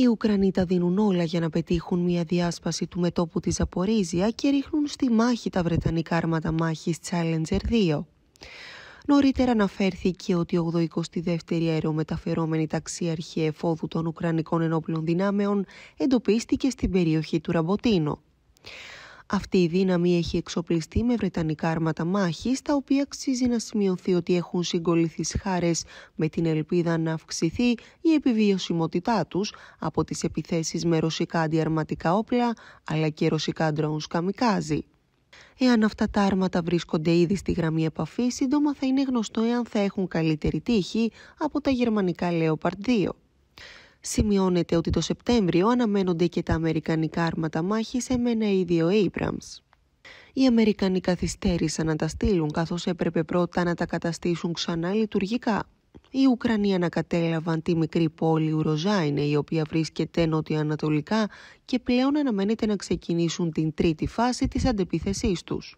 Οι Ουκρανοί τα δίνουν όλα για να πετύχουν μια διάσπαση του μετόπου της Απορίζια και ρίχνουν στη μάχη τα βρετανικά άρματα μάχης Challenger 2. Νωρίτερα αναφέρθηκε ότι η 82η αερομεταφερόμενη ταξίαρχη εφόδου των Ουκρανικών ενόπλων δυνάμεων εντοπίστηκε στην περιοχή του Ραμποτίνο. Αυτή η δύναμη έχει εξοπλιστεί με βρετανικά άρματα μάχης, τα οποία αξίζει να σημειωθεί ότι έχουν συγκοληθεί σχάρες με την ελπίδα να αυξηθεί η επιβιωσιμότητά τους από τις επιθέσεις με ρωσικά αντιαρματικά όπλα αλλά και ρωσικά ντρόουν καμικάζι. Εάν αυτά τα άρματα βρίσκονται ήδη στη γραμμή επαφής, σύντομα θα είναι γνωστό εάν θα έχουν καλύτερη τύχη από τα γερμανικά Leopard 2. Σημειώνεται ότι το Σεπτέμβριο αναμένονται και τα αμερικανικά άρματα 1 ίδιο M1A2 Abrams. Οι Αμερικανοί καθυστέρησαν να τα στείλουν καθώς έπρεπε πρώτα να τα καταστήσουν ξανά λειτουργικά. Οι Ουκρανοί ανακατέλαβαν τη μικρή πόλη Ουροζάινε η οποία νοτιοανατολικά νότια-ανατολικά και πλέον αναμένεται να ξεκινήσουν την τρίτη φάση της αντεπίθεσής τους.